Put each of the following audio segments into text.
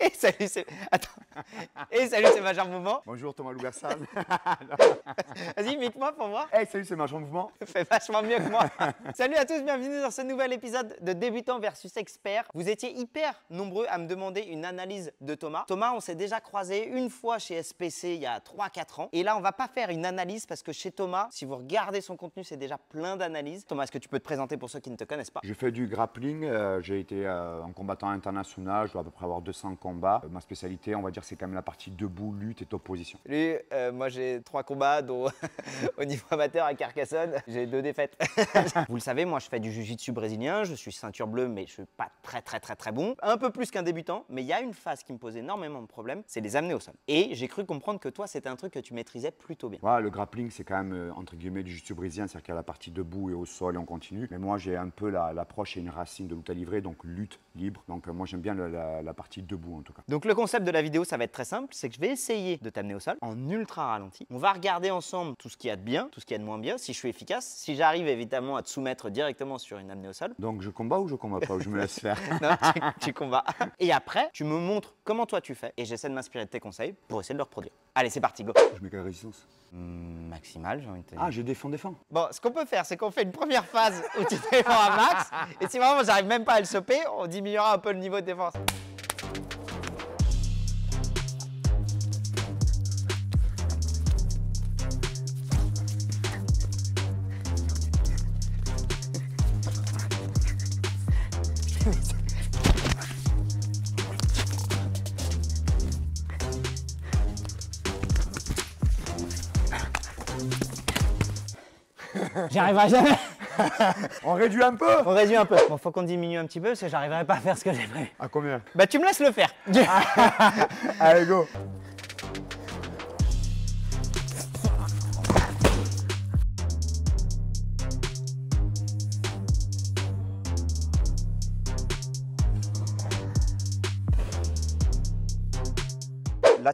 Et eh, salut, c'est... Attends. Et eh, salut, c'est Major Mouvement. Bonjour, Thomas Lougassal. Vas-y, vite moi pour moi. Hey, eh, salut, c'est Major Mouvement. Fais vachement mieux que moi. salut à tous, bienvenue dans ce nouvel épisode de Débutant versus Expert. Vous étiez hyper nombreux à me demander une analyse de Thomas. Thomas, on s'est déjà croisé une fois chez SPC il y a 3-4 ans. Et là, on va pas faire une analyse parce que chez Thomas, si vous regardez son contenu, c'est déjà plein d'analyses. Thomas, est-ce que tu peux te présenter pour ceux qui ne te connaissent pas Je fais du grappling. Euh, j'ai été euh, un combattant international. Je dois à peu près avoir 200 combat. Euh, ma spécialité, on va dire, c'est quand même la partie debout, lutte et opposition. Lui, euh, moi j'ai trois combats, dont au niveau amateur à Carcassonne, j'ai deux défaites. Vous le savez, moi je fais du jiu-jitsu brésilien, je suis ceinture bleue, mais je suis pas très très très très bon. Un peu plus qu'un débutant, mais il y a une phase qui me pose énormément de problèmes, c'est les amener au sol. Et j'ai cru comprendre que toi, c'était un truc que tu maîtrisais plutôt bien. le grappling, c'est quand même, euh, entre guillemets, du jiu-jitsu brésilien, c'est-à-dire qu'il y a la partie debout et au sol et on continue. Mais moi j'ai un peu l'approche et une racine de lutte à livrer, donc lutte libre. Donc moi j'aime bien la partie debout donc le concept de la vidéo, ça va être très simple, c'est que je vais essayer de t'amener au sol en ultra ralenti. On va regarder ensemble tout ce qu'il y a de bien, tout ce qu'il y a de moins bien, si je suis efficace, si j'arrive évidemment à te soumettre directement sur une amenée au sol. Donc je combats ou je combats pas ou je me laisse faire tu, combats. Et après, tu me montres comment toi tu fais et j'essaie de m'inspirer de tes conseils pour essayer de le reproduire. Allez, c'est parti, go Je mets quelle résistance hmm, Maximale, j'ai envie de te ah, dire. Ah, je défends, défends. Bon, ce qu'on peut faire, c'est qu'on fait une première phase où tu défends à max, et si vraiment j'arrive même pas à le choper, on diminuera un peu le niveau de défense. J'y arriverai jamais. on réduit un peu On réduit un peu. Bon, faut qu'on diminue un petit peu parce que j'arriverai pas à faire ce que j'aimerais. À combien Bah, tu me laisses le faire. Allez, go.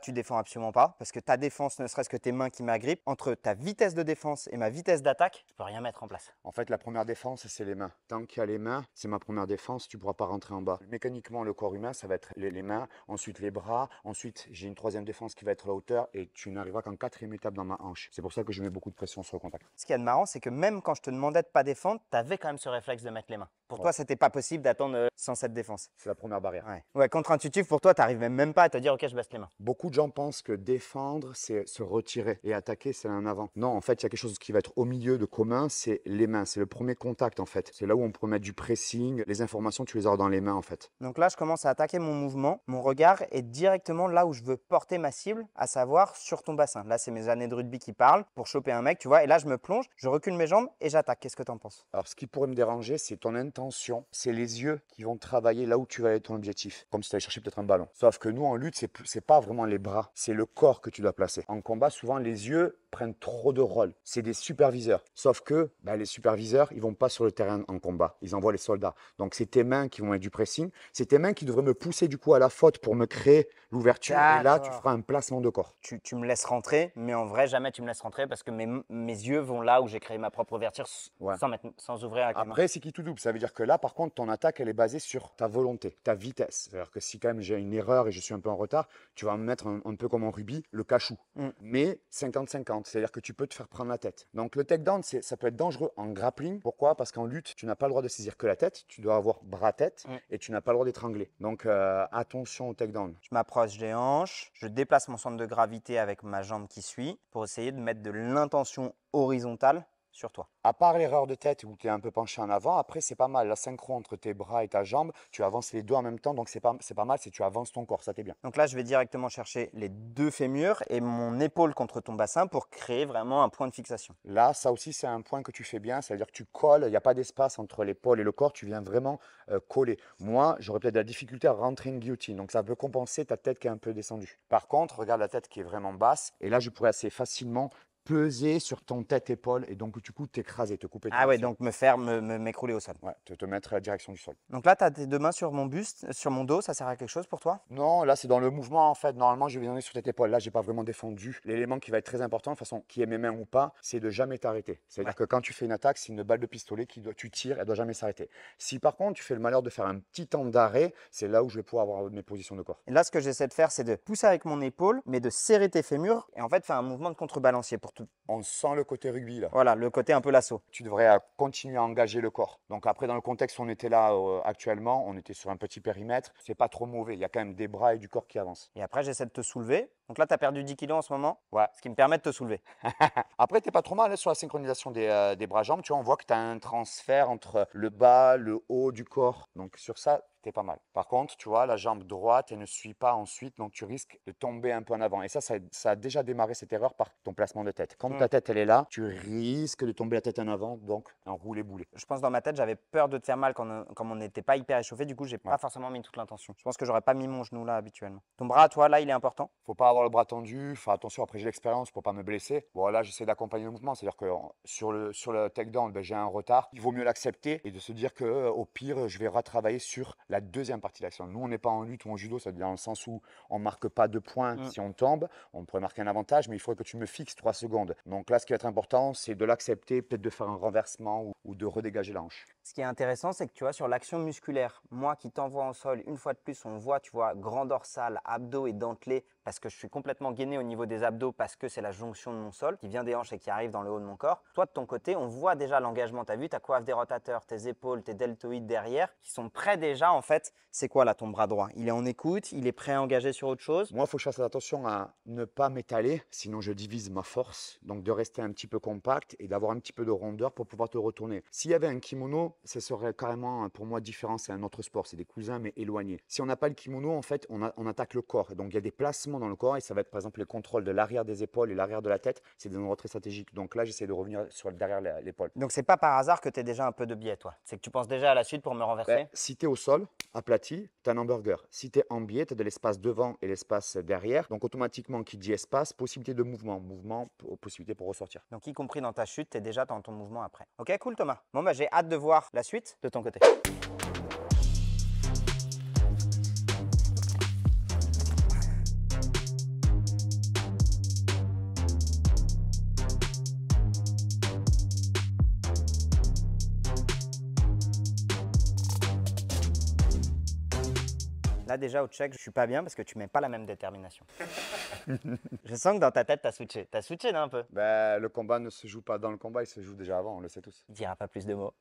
tu défends absolument pas parce que ta défense, ne serait-ce que tes mains qui m'agrippent, entre ta vitesse de défense et ma vitesse d'attaque, je peux rien mettre en place. En fait, la première défense, c'est les mains. Tant qu'il y a les mains, c'est ma première défense, tu pourras pas rentrer en bas. Mécaniquement, le corps humain, ça va être les, mains, ensuite les bras, ensuite j'ai une troisième défense qui va être la hauteur et tu n'arriveras qu'en quatrième étape dans ma hanche. C'est pour ça que je mets beaucoup de pression sur le contact. Ce qui est marrant, c'est que même quand je te demandais de pas défendre, tu avais quand même ce réflexe de mettre les mains. Pour toi, c'était pas possible d'attendre euh, sans cette défense. C'est la première barrière. Ouais, ouais contre-intuitif, pour toi, tu même pas à te dire, OK, je baisse les mains. Beaucoup gens pensent que défendre, c'est se retirer et attaquer, c'est un avant. Non, en fait, il y a quelque chose qui va être au milieu de commun, c'est les mains. C'est le premier contact, en fait. C'est là où on peut mettre du pressing. Les informations, tu les as dans les mains, en fait. Donc là, je commence à attaquer mon mouvement. Mon regard est directement là où je veux porter ma cible, à savoir sur ton bassin. Là, c'est mes années de rugby qui parlent pour choper un mec, tu vois. Et là, je me plonge, je recule mes jambes et j'attaque. Qu'est-ce que tu en penses Alors, ce qui pourrait me déranger, c'est ton intention. C'est les yeux qui vont travailler là où tu vas aller ton objectif. Comme si tu allais chercher peut-être un ballon. Sauf que nous, en lutte, c'est pas vraiment les bras, c'est le corps que tu dois placer. En combat, souvent les yeux prennent trop de rôle. C'est des superviseurs. Sauf que ben, les superviseurs, ils vont pas sur le terrain en combat. Ils envoient les soldats. Donc c'est tes mains qui vont être du pressing. C'est tes mains qui devraient me pousser du coup à la faute pour me créer l'ouverture. Et là, tu feras un placement de corps. Tu, me laisses rentrer, mais en vrai, jamais tu me laisses rentrer parce que mes, mes yeux vont là où j'ai créé ma propre ouverture sans, mettre, sans ouvrir la Après, c'est qui tout double. Ça veut dire que là, par contre, ton attaque, elle est basée sur ta volonté, ta vitesse. C'est-à-dire que si quand même j'ai une erreur et je suis un peu en retard, tu vas me mettre un, peu comme en rubis, le cachou. Mm. Mais 50-50 c'est-à-dire que tu peux te faire prendre la tête. Donc le takedown, ça peut être dangereux en grappling. Pourquoi Parce qu'en lutte, tu n'as pas le droit de saisir que la tête, tu dois avoir bras-tête mm. et tu n'as pas le droit d'étrangler. Donc euh, attention au takedown. Je m'approche des hanches, je déplace mon centre de gravité avec ma jambe qui suit pour essayer de mettre de l'intention horizontale sur toi. À part l'erreur de tête où tu es un peu penché en avant, après c'est pas mal. La synchro entre tes bras et ta jambe, tu avances les deux en même temps, donc c'est pas, pas mal si tu avances ton corps, ça t'est bien. Donc là, je vais directement chercher les deux fémurs et mon épaule contre ton bassin pour créer vraiment un point de fixation. Là, ça aussi, c'est un point que tu fais bien, c'est-à-dire que tu colles, il n'y a pas d'espace entre l'épaule et le corps, tu viens vraiment euh, coller. Moi, j'aurais peut-être de la difficulté à rentrer une guillotine, donc ça peut compenser ta tête qui est un peu descendue. Par contre, regarde la tête qui est vraiment basse, et là, je pourrais assez facilement peser sur ton tête-épaule et donc du coup t'écraser, te couper. Ah ouais, donc me faire m'écrouler me, au sol. Ouais, te, te mettre à la direction du sol. Donc là, tu as tes deux mains sur mon buste, sur mon dos, ça sert à quelque chose pour toi Non, là c'est dans le mouvement en fait. Normalement, je vais donner sur tête-épaule. Là, j'ai pas vraiment défendu. L'élément qui va être très important, de façon, qui est mes mains ou pas, c'est de jamais t'arrêter. C'est-à-dire que quand tu fais une attaque, c'est une balle de pistolet qui doit, tu tires, elle doit jamais s'arrêter. Si par contre tu fais le malheur de faire un petit temps d'arrêt, c'est là où je vais pouvoir avoir mes positions de corps. Et là, ce que j'essaie de faire, c'est de pousser avec mon épaule, mais de serrer tes fémurs et en fait faire un mouvement de contrebalancier pour on sent le côté rugby là. Voilà, le côté un peu l'assaut. Tu devrais euh, continuer à engager le corps. Donc après, dans le contexte où on était là euh, actuellement, on était sur un petit périmètre, c'est pas trop mauvais. Il y a quand même des bras et du corps qui avancent. Et après, j'essaie de te soulever. Donc là, tu as perdu 10 kilos en ce moment. Ouais. Ce qui me permet de te soulever. après, t'es pas trop mal hein, sur la synchronisation des, euh, des bras-jambes. Tu vois, on voit que tu as un transfert entre le bas, le haut du corps. Donc sur ça, t'es pas mal. Par contre, tu vois, la jambe droite, elle ne suit pas ensuite, donc tu risques de tomber un peu en avant. Et ça, ça, a déjà démarré cette erreur par ton placement de tête. Quand ta hmm. tête, elle est là, tu risques de tomber la tête en avant, donc en rouler boulé Je pense dans ma tête, j'avais peur de te faire mal quand comme euh, on n'était pas hyper échauffé, du coup, j'ai pas forcément mis toute l'intention. Je pense que j'aurais pas mis mon genou là habituellement. Ton bras, toi, là, il est important. Faut pas avoir le bras tendu, Enfin, attention, après j'ai l'expérience pour pas me blesser. Bon, là, j'essaie d'accompagner le mouvement, c'est-à-dire que sur le, sur le ben, j'ai un retard. Il vaut mieux l'accepter et de se dire que euh, au pire, je vais retravailler sur la deuxième partie de l'action. Nous, on n'est pas en lutte ou en judo, ça veut dire dans le sens où on ne marque pas de points mm. si on tombe. On pourrait marquer un avantage, mais il faudrait que tu me fixes trois secondes. Donc là, ce qui va être important, c'est de l'accepter, peut-être de faire un renversement ou, de redégager la Ce qui est intéressant, c'est que tu vois, sur l'action musculaire, moi qui t'envoie en sol, une fois de plus, on voit, tu vois, grand dorsal, abdos et dentelé parce que je suis complètement gainé au niveau des abdos parce que c'est la jonction de mon sol qui vient des hanches et qui arrive dans le haut de mon corps. Toi, de ton côté, on voit déjà l'engagement. Tu as vu ta coiffe des rotateurs, tes épaules, tes deltoïdes derrière qui sont prêts déjà. En fait, c'est quoi là ton bras droit Il est en écoute, il est prêt à engager sur autre chose. Moi, il faut que je fasse attention à ne pas m'étaler, sinon je divise ma force. Donc de rester un petit peu compact et d'avoir un petit peu de rondeur pour pouvoir te retourner. S'il y avait un kimono, ce serait carrément euh, pour moi différent. C'est un autre sport, c'est des cousins mais éloignés. Si on n'a pas le kimono, en fait, on, on attaque le corps. Donc il y a des placements dans le corps et ça va être par exemple les contrôles de l'arrière des épaules et l'arrière de la tête. C'est des endroits très stratégiques. Donc là, j'essaie de revenir sur le derrière l'épaule. Donc c'est pas par hasard que tu es déjà un peu de biais, toi. C'est que tu penses déjà à la suite pour me renverser ben, Si tu es au sol, aplati, tu as un hamburger. Si tu es en biais, tu as de l'espace devant et l'espace derrière. Donc automatiquement, qui dit espace, possibilité de mouvement. Mouvement, possibilité pour ressortir. Donc y compris dans ta chute, tu es déjà dans ton mouvement après. Ok, cool Thomas. Bon, bah, j'ai hâte de voir la suite de ton côté. Là déjà au check, je suis pas bien parce que tu mets pas la même détermination. Je sens que dans ta tête, tu as switché. Tu as switché, non, un peu ben, Le combat ne se joue pas dans le combat, il se joue déjà avant, on le sait tous. Il dira pas plus de mots.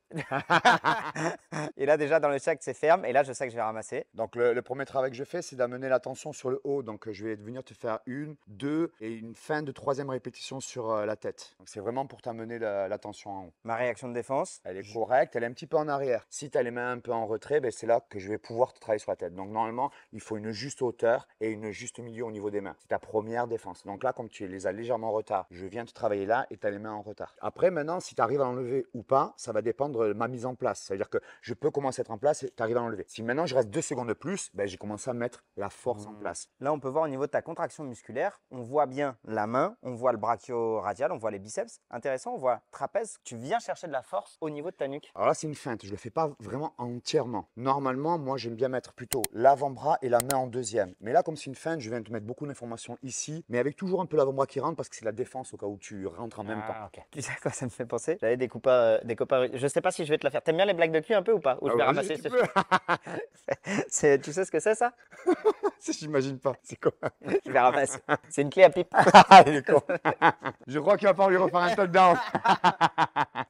et là, déjà, dans le sac, c'est ferme. Et là, je sais que je vais ramasser. Donc, le, premier travail que je fais, c'est d'amener l'attention sur le haut. Donc, je vais venir te faire une, deux et une fin de troisième répétition sur euh, la tête. Donc, c'est vraiment pour t'amener tension en haut. Ma réaction de défense Elle est correcte, elle est un petit peu en arrière. Si tu as les mains un peu en retrait, ben, c'est là que je vais pouvoir te travailler sur la tête. Donc, normalement, il faut une juste hauteur et une juste milieu au niveau des mains première défense. Donc là, comme tu les as légèrement en retard, je viens de travailler là et tu as les mains en retard. Après, maintenant, si tu arrives à l'enlever ou pas, ça va dépendre de ma mise en place. C'est-à-dire que je peux commencer à être en place et tu arrives à l'enlever. Si maintenant je reste deux secondes de plus, ben, j'ai commencé à mettre la force en mmh. place. Là, on peut voir au niveau de ta contraction musculaire, on voit bien la main, on voit le brachioradial, on voit les biceps. Intéressant, on voit trapèze. Tu viens chercher de la force au niveau de ta nuque. Alors là, c'est une feinte. Je le fais pas vraiment entièrement. Normalement, moi, j'aime bien mettre plutôt l'avant-bras et la main en deuxième. Mais là, comme c'est une feinte, je viens te mettre beaucoup d'informations ici, mais avec toujours un peu l'avant-bras qui rentre parce que c'est la défense au cas où tu rentres en même temps. Ah, tu sais quoi ça me fait penser J'avais des copains, euh, des copains. Je sais pas si je vais te la faire. T'aimes bien les blagues de cul un peu ou pas Ou je ah vais ramasser ce... c'est, Tu sais ce que c'est ça J'imagine pas. C'est quoi Je vais ramasser. C'est une clé à pipe. Ah, je crois qu'il va falloir lui refaire un touchdown.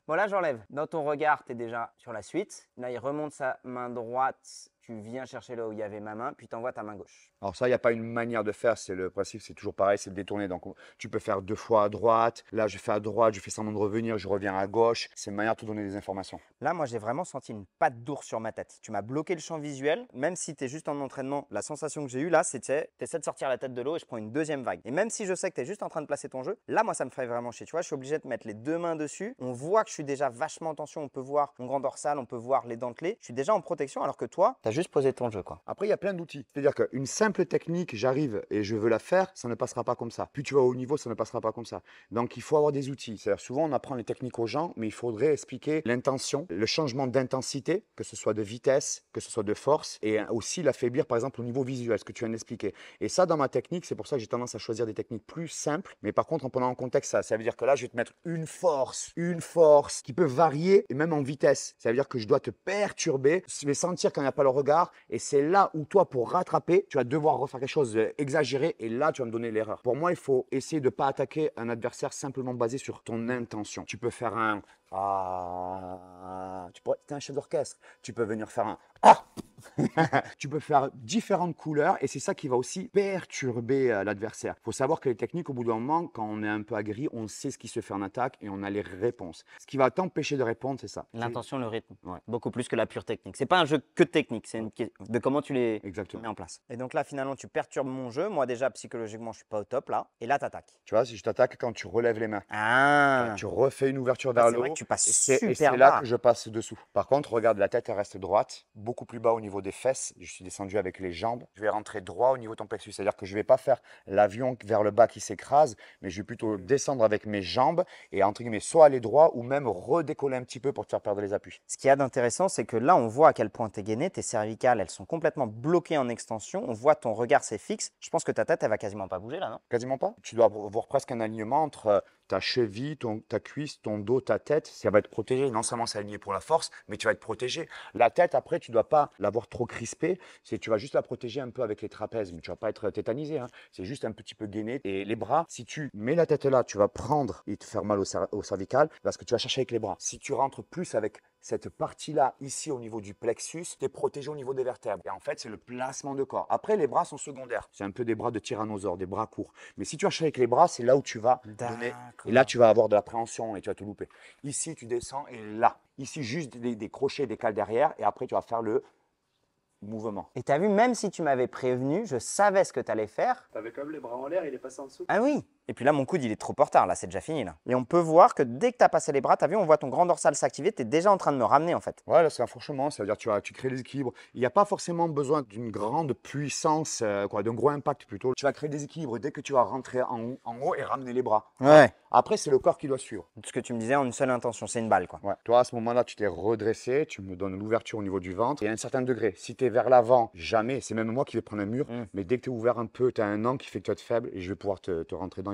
bon là j'enlève. Dans ton regard, tu es déjà sur la suite. Là il remonte sa main droite tu viens chercher là où il y avait ma main, puis tu envoies ta main gauche. Alors ça, il n'y a pas une manière de faire, c'est le principe, c'est toujours pareil, c'est de détourner. Donc tu peux faire deux fois à droite, là je fais à droite, je fais semblant de revenir, je reviens à gauche. C'est une manière de te donner des informations. Là, moi j'ai vraiment senti une patte d'ours sur ma tête. Tu m'as bloqué le champ visuel, même si tu es juste en entraînement, la sensation que j'ai eue là, c'était tu essaies de sortir la tête de l'eau et je prends une deuxième vague. Et même si je sais que tu es juste en train de placer ton jeu, là moi ça me fait vraiment chier. Tu vois, je suis obligé de mettre les deux mains dessus. On voit que je suis déjà vachement en tension, on peut voir mon grand dorsal, on peut voir les dentelés. Je suis déjà en protection alors que toi, juste poser ton jeu. Quoi. Après, il y a plein d'outils. C'est-à-dire qu'une simple technique, j'arrive et je veux la faire, ça ne passera pas comme ça. Puis tu vas au niveau, ça ne passera pas comme ça. Donc il faut avoir des outils. C'est-à-dire souvent, on apprend les techniques aux gens, mais il faudrait expliquer l'intention, le changement d'intensité, que ce soit de vitesse, que ce soit de force, et aussi l'affaiblir, par exemple, au niveau visuel, ce que tu viens d'expliquer. Et ça, dans ma technique, c'est pour ça que j'ai tendance à choisir des techniques plus simples, mais par contre, en prenant en contexte ça, ça veut dire que là, je vais te mettre une force, une force qui peut varier, et même en vitesse. Ça veut dire que je dois te perturber, je vais sentir quand il n'y a pas le regard. Et c'est là où toi, pour rattraper, tu vas devoir refaire quelque chose d'exagéré. Et là, tu vas me donner l'erreur. Pour moi, il faut essayer de ne pas attaquer un adversaire simplement basé sur ton intention. Tu peux faire un ah, tu pourrais être un chef d'orchestre. Tu peux venir faire un ah. tu peux faire différentes couleurs et c'est ça qui va aussi perturber euh, l'adversaire. Il faut savoir que les techniques, au bout d'un moment, quand on est un peu agri on sait ce qui se fait en attaque et on a les réponses. Ce qui va t'empêcher de répondre, c'est ça. L'intention, le rythme. Beaucoup plus que la pure technique. C'est pas un jeu que technique, c'est une question de comment tu les mets en place. Et donc là, finalement, tu perturbes mon jeu. Moi, déjà, psychologiquement, je suis pas au top là. Et là, tu attaques Tu vois, si je t'attaque quand tu relèves les mains, ah. tu refais une ouverture vers bah, le tu passes super Et c'est là que je passe dessous. Par contre, regarde, la tête elle reste droite, beaucoup plus bas au niveau des fesses. Je suis descendu avec les jambes. Je vais rentrer droit au niveau de ton plexus. C'est-à-dire que je ne vais pas faire l'avion vers le bas qui s'écrase, mais je vais plutôt mmh. descendre avec mes jambes et entre guillemets soit aller droit ou même redécoller un petit peu pour te faire perdre les appuis. Ce qu'il y a d'intéressant, c'est que là, on voit à quel point tes gainé. tes cervicales, elles sont complètement bloquées en extension. On voit ton regard, c'est fixe. Je pense que ta tête, elle va quasiment pas bouger là, non Quasiment pas. Tu dois voir presque un alignement entre euh, ta cheville, ta cuisse, ton dos, ta tête, ça va être protégé. Non seulement c'est aligné pour la force, mais tu vas être protégé. La tête, après, tu ne dois pas l'avoir trop crispée. tu vas juste la protéger un peu avec les trapèzes, mais tu vas pas être tétanisé. Hein. C'est juste un petit peu gainé. Et les bras, si tu mets la tête là, tu vas prendre et te faire mal au, cervical parce que tu vas chercher avec les bras. Si tu rentres plus avec cette partie-là, ici au niveau du plexus, tu es protégé au niveau des vertèbres. Et en fait, c'est le placement de corps. Après, les bras sont secondaires. C'est un peu des bras de tyrannosaure, des bras courts. Mais si tu achètes avec les bras, c'est là où tu vas donner et là, tu vas avoir de l'appréhension et tu vas te louper. Ici, tu descends et là. Ici, juste des, crochets, des cales derrière et après, tu vas faire le mouvement. Et tu as vu, même si tu m'avais prévenu, je savais ce que tu allais faire. T'avais quand même les bras en l'air, il est passé en dessous. Ah oui et puis là, mon coude, il est trop en retard. Là, c'est déjà fini. Là. Et on peut voir que dès que tu as passé les bras, tu as vu, on voit ton grand dorsal s'activer. Tu es déjà en train de me ramener, en fait. là, c'est un fourchement. C'est-à-dire, tu, tu crées des équilibres. Il n'y a pas forcément besoin d'une grande puissance, euh, quoi, d'un gros impact plutôt. Tu vas créer des équilibres dès que tu vas rentrer en haut, et ramener les bras. Ouais. Après, c'est le corps qui doit suivre. Ce que tu me disais en une seule intention, c'est une balle, quoi. Ouais. Toi, à ce moment-là, tu t'es redressé. Tu me donnes l'ouverture au niveau du ventre. Et à un certain degré, si tu es vers l'avant, jamais. C'est même moi qui vais prendre un mur. Mm. Mais dès que tu es ouvert un peu, tu as un angle qui fait que tu faible et je vais pouvoir te, rentrer dans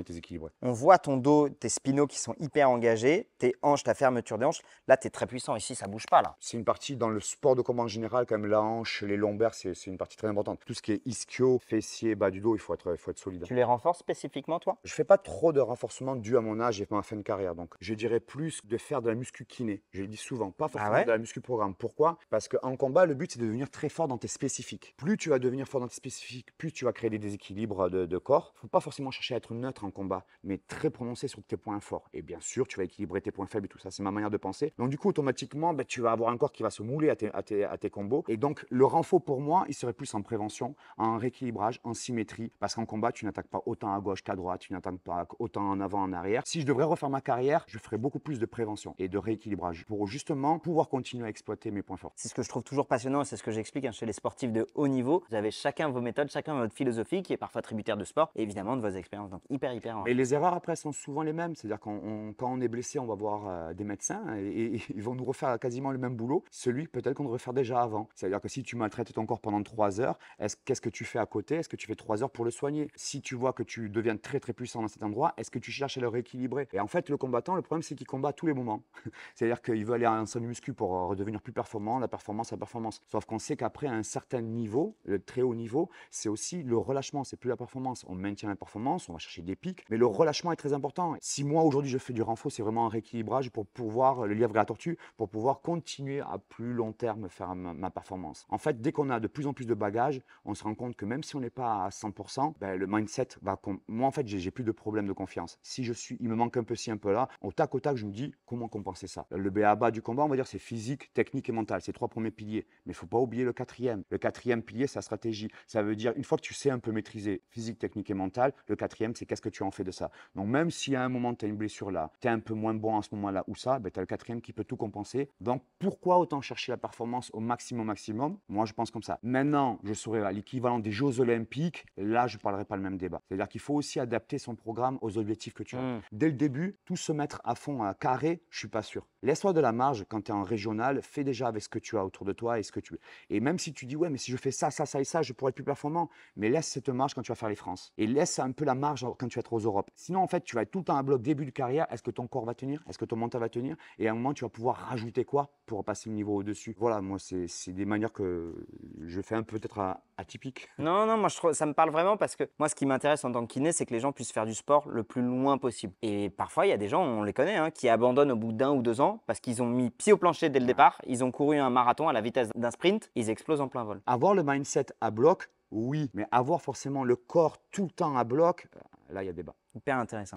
on voit ton dos, tes spinaux qui sont hyper engagés, tes hanches, ta fermeture des hanches. Là, tu es très puissant. Ici, ça bouge pas. là. C'est une partie dans le sport de combat en général, quand même, la hanche, les lombaires, c'est une partie très importante. Tout ce qui est ischio, fessier, bas du dos, il faut être, faut être solide. Tu les renforces spécifiquement, toi Je fais pas trop de renforcement dû à mon âge et à ma fin de carrière. Donc, je dirais plus de faire de la muscu kiné. Je le dis souvent, pas forcément ah de la muscu programme. Pourquoi Parce qu'en combat, le but, c'est de devenir très fort dans tes spécifiques. Plus tu vas devenir fort dans tes spécifiques, plus tu vas créer des déséquilibres de, de corps. faut pas forcément chercher à être neutre en combat, mais très prononcé sur tes points forts. Et bien sûr, tu vas équilibrer tes points faibles et tout ça. C'est ma manière de penser. Donc, du coup, automatiquement, ben, tu vas avoir un corps qui va se mouler à tes, à combos. Et donc, le renfort pour moi, il serait plus en prévention, en rééquilibrage, en symétrie. Parce qu'en combat, tu n'attaques pas autant à gauche qu'à droite, tu n'attaques pas autant en avant, en arrière. Si je devrais refaire ma carrière, je ferais beaucoup plus de prévention et de rééquilibrage pour justement pouvoir continuer à exploiter mes points forts. C'est ce que je trouve toujours passionnant c'est ce que j'explique hein, chez les sportifs de haut niveau. Vous avez chacun vos méthodes, chacun votre philosophie qui est parfois tributaire de sport et évidemment de vos expériences. Donc, hyper, hyper et les erreurs après sont souvent les mêmes. C'est-à-dire qu'on quand on est blessé, on va voir euh, des médecins et, ils vont nous refaire quasiment le même boulot, celui peut-être qu'on devrait faire déjà avant. C'est-à-dire que si tu maltraites ton corps pendant trois heures, est ce qu'est-ce que tu fais à côté Est-ce que tu fais trois heures pour le soigner Si tu vois que tu deviens très très puissant dans cet endroit, est-ce que tu cherches à le rééquilibrer Et en fait, le combattant, le problème, c'est qu'il combat tous les moments. C'est-à-dire qu'il veut aller à salle de muscu pour euh, redevenir plus performant, la performance, la performance. Sauf qu'on sait qu'après un certain niveau, le très haut niveau, c'est aussi le relâchement, c'est plus la performance. On maintient la performance, on va chercher des mais le relâchement est très important. Si moi, aujourd'hui, je fais du renfort, c'est vraiment un rééquilibrage pour pouvoir, euh, le lièvre et la tortue, pour pouvoir continuer à plus long terme faire ma, performance. En fait, dès qu'on a de plus en plus de bagages, on se rend compte que même si on n'est pas à 100%, ben, le mindset va. Moi, en fait, j'ai plus de problème de confiance. Si je suis, il me manque un peu ci, un peu là, au tac au tac, je me dis comment compenser ça. Le BABA du combat, on va dire, c'est physique, technique et mental. C'est trois premiers piliers. Mais il faut pas oublier le quatrième. Le quatrième pilier, c'est la stratégie. Ça veut dire, une fois que tu sais un peu maîtriser physique, technique et mental, le quatrième, c'est qu'est-ce que tu tu en fais de ça. Donc même si à un moment tu as une blessure là, tu es un peu moins bon en ce moment-là ou ça, ben, tu as le quatrième qui peut tout compenser. Donc pourquoi autant chercher la performance au maximum maximum Moi je pense comme ça. Maintenant, je serai l'équivalent des Jeux olympiques, là je parlerai pas le même débat. C'est-à-dire qu'il faut aussi adapter son programme aux objectifs que tu as. Mmh. Dès le début, tout se mettre à fond à carré, je suis pas sûr. Laisse-toi de la marge quand tu es en régional, fais déjà avec ce que tu as autour de toi et ce que tu Et même si tu dis ouais, mais si je fais ça, ça, ça et ça, je pourrais être plus performant, mais laisse cette marge quand tu vas faire les France et laisse un peu la marge quand tu as aux Europes. Sinon, en fait, tu vas être tout le temps à bloc début de carrière. Est-ce que ton corps va tenir Est-ce que ton mental va tenir Et à un moment, tu vas pouvoir rajouter quoi pour passer le niveau au-dessus Voilà, moi, c'est des manières que je fais un peu peut-être atypiques. Non, non, moi, je ça me parle vraiment parce que moi, ce qui m'intéresse en tant que kiné, c'est que les gens puissent faire du sport le plus loin possible. Et parfois, il y a des gens, on les connaît, hein, qui abandonnent au bout d'un ou deux ans parce qu'ils ont mis pied au plancher dès le départ. Ils ont couru un marathon à la vitesse d'un sprint. Ils explosent en plein vol. Avoir le mindset à bloc, oui, mais avoir forcément le corps tout le temps à bloc, là, il y a débat. Hyper intéressant.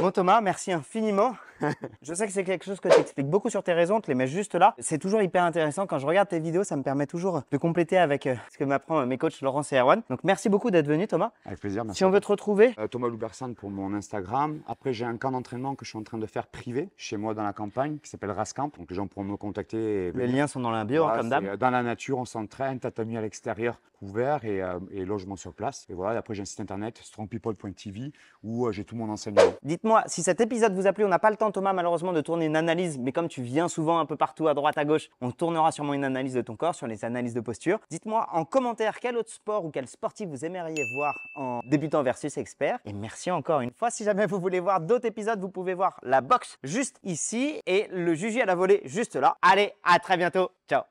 Bon Thomas, merci infiniment. je sais que c'est quelque chose que tu expliques beaucoup sur tes réseaux, tu les mets juste là. C'est toujours hyper intéressant. Quand je regarde tes vidéos, ça me permet toujours de compléter avec euh, ce que m'apprend euh, mes coachs Laurence et Erwan. Donc merci beaucoup d'être venu, Thomas. Avec plaisir, merci. Si on veut te retrouver. Euh, Thomas Louberson pour mon Instagram. Après, j'ai un camp d'entraînement que je suis en train de faire privé chez moi dans la campagne qui s'appelle Rascamp. Donc les gens pourront me contacter. Les liens sont dans la bio, comme d'hab. Dans la nature, on s'entraîne, t'as mis à l'extérieur ouvert euh, et, logement sur place. Et voilà, après j'ai un site internet, strongpeople.tv, où euh, j'ai tout mon enseignement. Dites-moi, si cet épisode vous a plu, on n'a pas le temps Thomas malheureusement de tourner une analyse, mais comme tu viens souvent un peu partout à droite, à gauche, on tournera sûrement une analyse de ton corps, sur les analyses de posture. Dites-moi en commentaire quel autre sport ou quel sportif vous aimeriez voir en débutant versus expert. Et merci encore une fois, si jamais vous voulez voir d'autres épisodes, vous pouvez voir la boxe juste ici et le juger à la volée juste là. Allez, à très bientôt, ciao